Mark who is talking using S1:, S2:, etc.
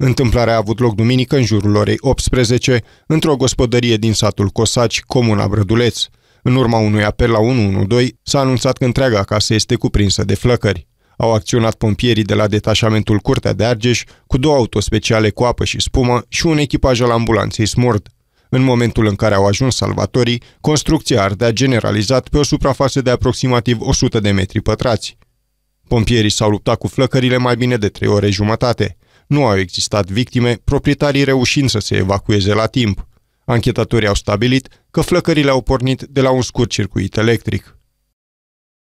S1: Întâmplarea a avut loc duminică în jurul orei 18, într-o gospodărie din satul Cosaci, comuna Brăduleț. În urma unui apel la 112, s-a anunțat că întreaga casă este cuprinsă de flăcări. Au acționat pompierii de la detașamentul Curtea de Argeș cu două autospeciale cu apă și spumă și un echipaj al ambulanței Smord. În momentul în care au ajuns salvatorii, construcția ardea generalizat pe o suprafață de aproximativ 100 de metri pătrați. Pompierii s-au luptat cu flăcările mai bine de trei ore jumătate – nu au existat victime, proprietarii reușind să se evacueze la timp. Anchetatorii au stabilit că flăcările au pornit de la un scurt circuit electric.